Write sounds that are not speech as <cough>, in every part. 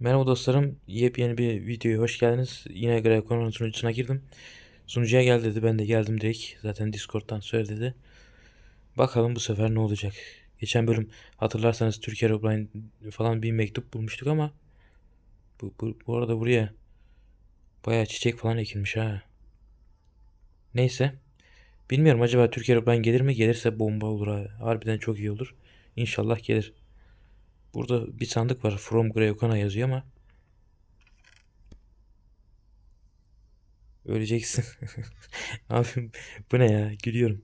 Merhaba dostlarım. Yepyeni bir videoya hoş geldiniz. Yine Greco'nun sunucusuna girdim. Sunucuya gel dedi. Ben de geldim direkt. Zaten Discord'dan söyledi. dedi. Bakalım bu sefer ne olacak. Geçen bölüm hatırlarsanız Türkiye Aeroplane falan bir mektup bulmuştuk ama bu, bu, bu arada buraya baya çiçek falan ekilmiş ha. Neyse. Bilmiyorum acaba Türkiye Aeroplane gelir mi? Gelirse bomba olur ha. Harbiden çok iyi olur. İnşallah gelir. Burada bir sandık var. From Grey Oka'na yazıyor ama. Öleceksin. <laughs> Abim bu ne ya? Gülüyorum.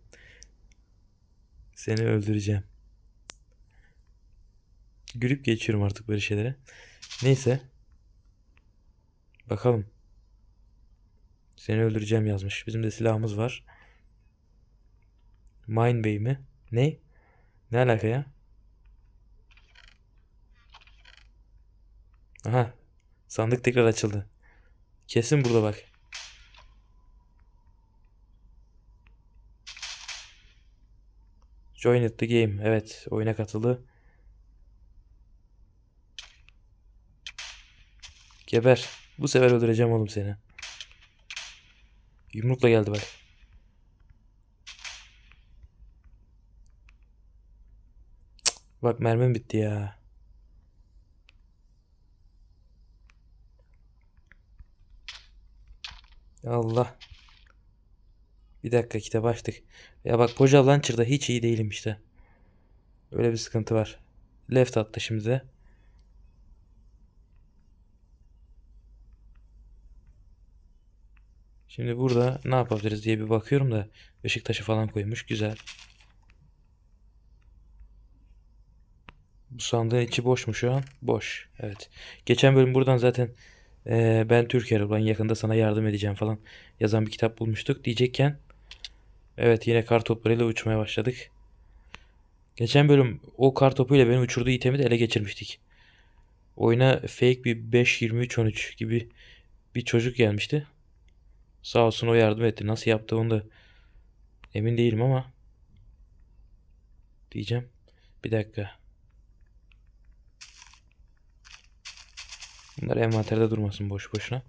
Seni öldüreceğim. Gülüp geçiyorum artık böyle şeylere. Neyse. Bakalım. Seni öldüreceğim yazmış. Bizim de silahımız var. Mine Bey mi? Ne? Ne alaka ya? Aha. Sandık tekrar açıldı. Kesin burada bak. Joined the game. Evet oyuna katıldı. Geber. Bu sefer öldüreceğim oğlum seni. Yumrukla geldi bak. Bak mermim bitti ya. Allah. Bir dakika kitap açtık. Ya bak Poja Launcher'da hiç iyi değilim işte. Öyle bir sıkıntı var. Left attı şimdi Şimdi burada ne yapabiliriz diye bir bakıyorum da ışık taşı falan koymuş. Güzel. Bu sandığın içi boş mu şu an? Boş. Evet. Geçen bölüm buradan zaten ee, ben Türker ulan yakında sana yardım edeceğim falan yazan bir kitap bulmuştuk diyecekken evet yine kar toplarıyla uçmaya başladık. Geçen bölüm o kar topuyla benim uçurduğu itemi de ele geçirmiştik. Oyuna fake bir 5-23-13 gibi bir çocuk gelmişti. Sağ olsun o yardım etti. Nasıl yaptı onu da emin değilim ama diyeceğim. Bir dakika. Bunlar envanterde durmasın boş boşuna.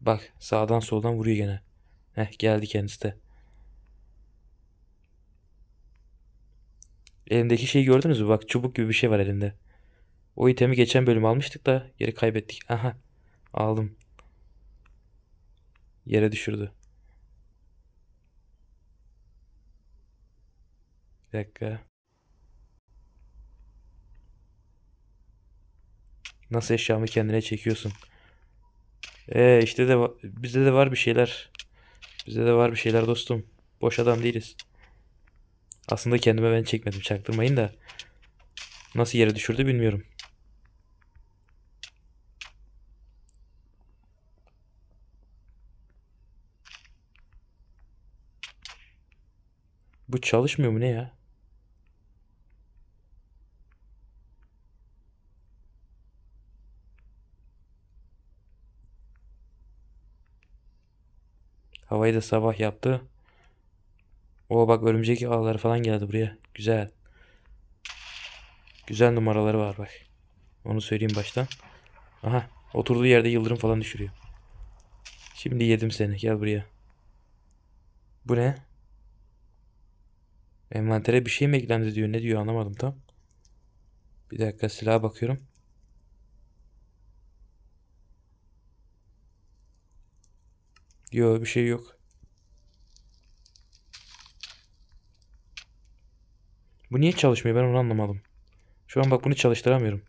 Bak sağdan soldan vuruyor gene. Heh geldi kendisi de. Elindeki şeyi gördünüz mü? Bak çubuk gibi bir şey var elinde. O itemi geçen bölüm almıştık da geri kaybettik. Aha aldım. Yere düşürdü. Bir dakika. Nasıl eşyamı kendine çekiyorsun? Ee işte de bizde de var bir şeyler. Bizde de var bir şeyler dostum. Boş adam değiliz. Aslında kendime ben çekmedim çaktırmayın da. Nasıl yere düşürdü bilmiyorum. Bu çalışmıyor mu ne ya? Havayı da sabah yaptı. O bak örümcek ağları falan geldi buraya. Güzel. Güzel numaraları var bak. Onu söyleyeyim baştan. Aha oturduğu yerde yıldırım falan düşürüyor. Şimdi yedim seni gel buraya. Bu ne? Envantere bir şey mi eklendi diyor. Ne diyor anlamadım tam. Bir dakika silaha bakıyorum. Yok bir şey yok. Bu niye çalışmıyor ben onu anlamadım. Şu an bak bunu çalıştıramıyorum.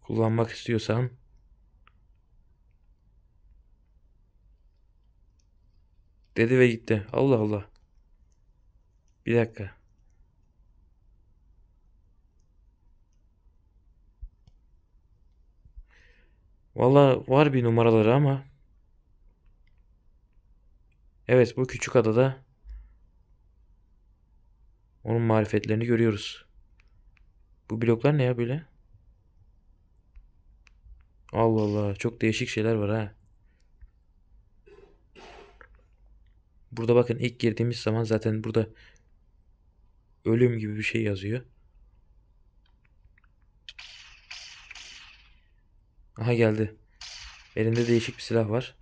Kullanmak istiyorsan Dedi ve gitti. Allah Allah. Bir dakika. Valla var bir numaraları ama. Evet bu küçük adada onun marifetlerini görüyoruz. Bu bloklar ne ya böyle? Allah Allah çok değişik şeyler var ha. Burada bakın ilk girdiğimiz zaman zaten burada ölüm gibi bir şey yazıyor. Aha geldi. Elinde değişik bir silah var.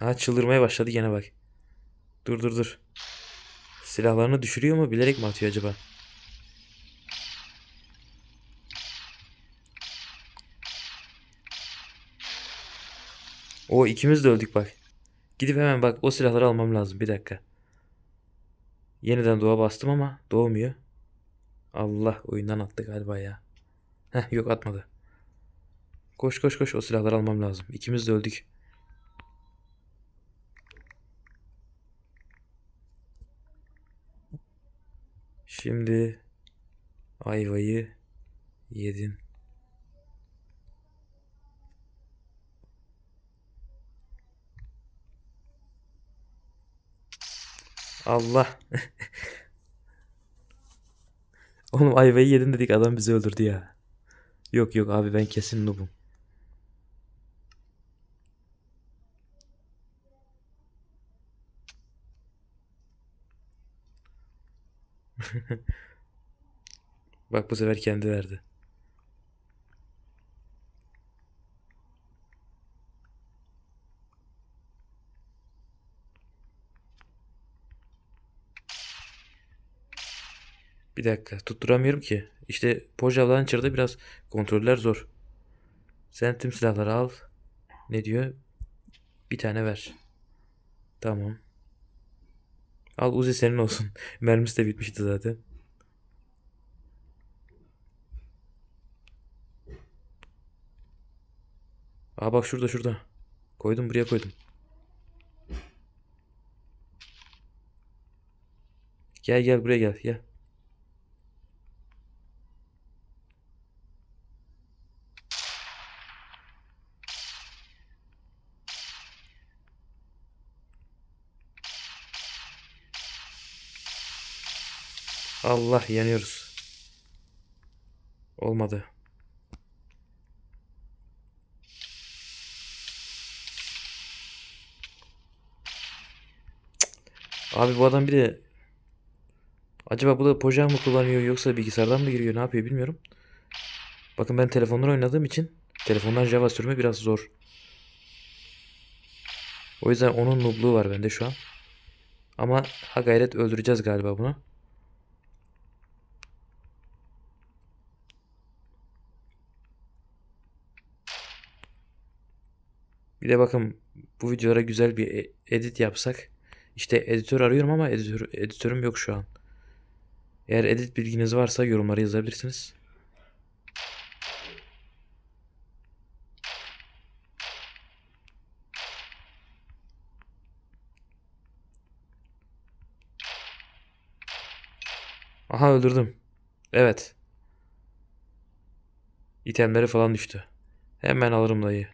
Aha çıldırmaya başladı gene bak. Dur dur dur. Silahlarını düşürüyor mu bilerek mi atıyor acaba? O ikimiz de öldük bak. Gidip hemen bak o silahları almam lazım bir dakika. Yeniden doğa bastım ama doğmuyor. Allah oyundan attı galiba ya. Heh yok atmadı. Koş koş koş o silahları almam lazım. İkimiz de öldük. Şimdi ayvayı yedin. Allah. <laughs> Oğlum ayvayı yedin dedik adam bizi öldürdü ya. Yok yok abi ben kesin noobum. <laughs> Bak bu sefer kendi verdi. Bir dakika tutturamıyorum ki. İşte Poja Launcher'da biraz kontroller zor. Sen tüm silahları al. Ne diyor? Bir tane ver. Tamam. Al Uzi senin olsun. <laughs> Mermisi de bitmişti zaten. Aa bak şurada şurada. Koydum buraya koydum. Gel gel buraya gel gel. Allah yanıyoruz. Olmadı. Abi bu adam bir de acaba bu da poja mı kullanıyor yoksa bilgisayardan mı giriyor ne yapıyor bilmiyorum. Bakın ben telefondan oynadığım için telefondan Java sürme biraz zor. O yüzden onun nubluğu var bende şu an. Ama ha gayret öldüreceğiz galiba bunu. Bir de bakın bu videolara güzel bir e, edit yapsak. İşte editör arıyorum ama editör, editörüm yok şu an. Eğer edit bilginiz varsa yorumlara yazabilirsiniz. Aha öldürdüm. Evet. İtemleri falan düştü. Hemen alırım dayı.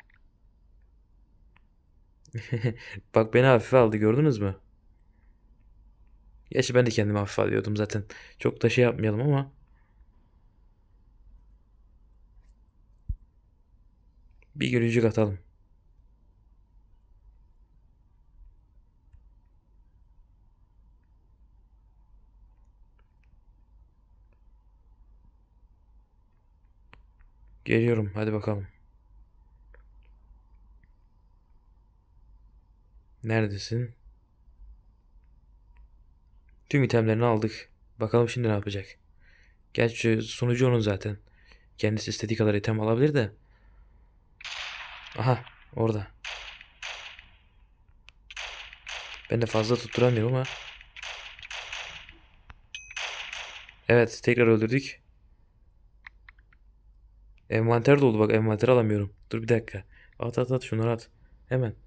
<laughs> Bak beni hafife aldı gördünüz mü? Gerçi ben de kendimi hafife alıyordum zaten. Çok da şey yapmayalım ama. Bir gülücük atalım. Geliyorum hadi bakalım. Neredesin? Tüm itemlerini aldık. Bakalım şimdi ne yapacak. Gerçi sunucu onun zaten. Kendisi istediği kadar item alabilir de. Aha orada. Ben de fazla tutturamıyorum ama. Evet tekrar öldürdük. Envanter doldu bak envanter alamıyorum. Dur bir dakika. At at at şunları at. Hemen.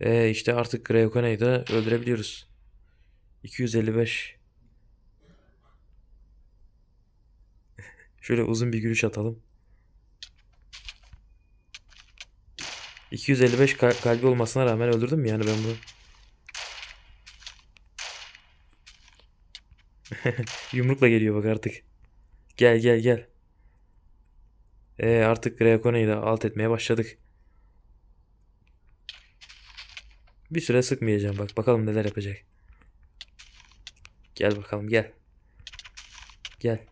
Ve işte artık Greyokana'yı da öldürebiliyoruz. 255. <laughs> Şöyle uzun bir gülüş atalım. 255 kal kalbi olmasına rağmen öldürdüm mü yani ben bunu? <laughs> Yumrukla geliyor bak artık. Gel gel gel. Ee, artık Greyokona'yı da alt etmeye başladık. Bir süre sıkmayacağım bak. Bakalım neler yapacak. Gel bakalım gel. Gel.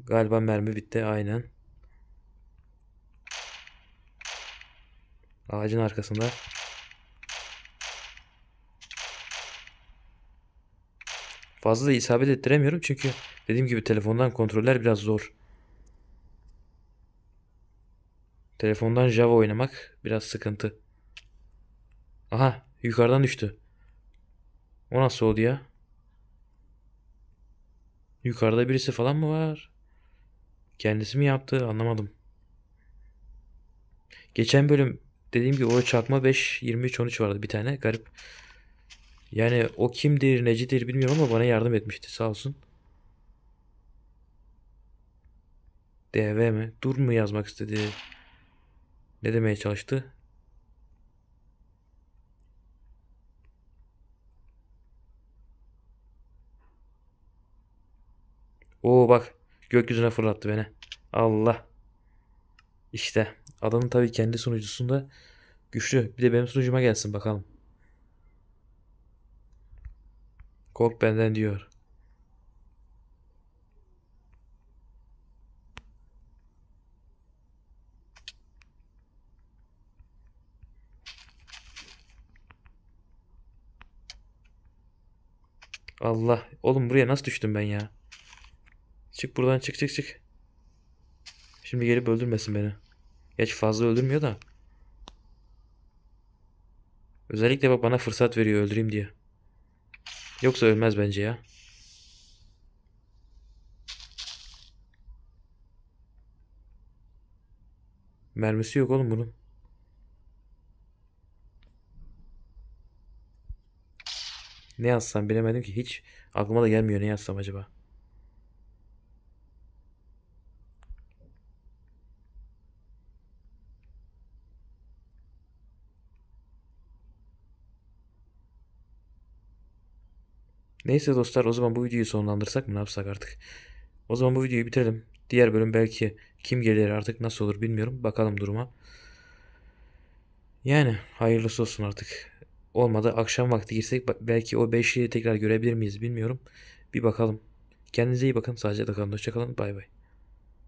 Galiba mermi bitti aynen. Ağacın arkasında. Fazla da isabet ettiremiyorum çünkü dediğim gibi telefondan kontroller biraz zor. Telefondan Java oynamak biraz sıkıntı. Aha yukarıdan düştü. O nasıl oldu ya? Yukarıda birisi falan mı var? Kendisi mi yaptı anlamadım. Geçen bölüm dediğim gibi o çakma 5 23 13 vardı bir tane garip. Yani o kimdir necidir bilmiyorum ama bana yardım etmişti sağ olsun. DV mi? Dur mu yazmak istedi? Ne demeye çalıştı? Oo bak gökyüzüne fırlattı beni. Allah. İşte adamın tabii kendi sunucusunda güçlü. Bir de benim sunucuma gelsin bakalım. Kork benden diyor. Allah. Oğlum buraya nasıl düştüm ben ya? Çık buradan çık çık çık. Şimdi gelip öldürmesin beni. Geç fazla öldürmüyor da. Özellikle bak bana fırsat veriyor öldüreyim diye. Yoksa ölmez bence ya. Mermisi yok oğlum bunun. Ne yazsam bilemedim ki hiç aklıma da gelmiyor ne yazsam acaba. Neyse dostlar o zaman bu videoyu sonlandırsak mı ne yapsak artık. O zaman bu videoyu bitirelim. Diğer bölüm belki kim gelir artık nasıl olur bilmiyorum. Bakalım duruma. Yani hayırlısı olsun artık. Olmadı akşam vakti girsek belki o 5'i tekrar görebilir miyiz bilmiyorum. Bir bakalım. Kendinize iyi bakın. Sadece kalın. Hoşçakalın. Bay bay.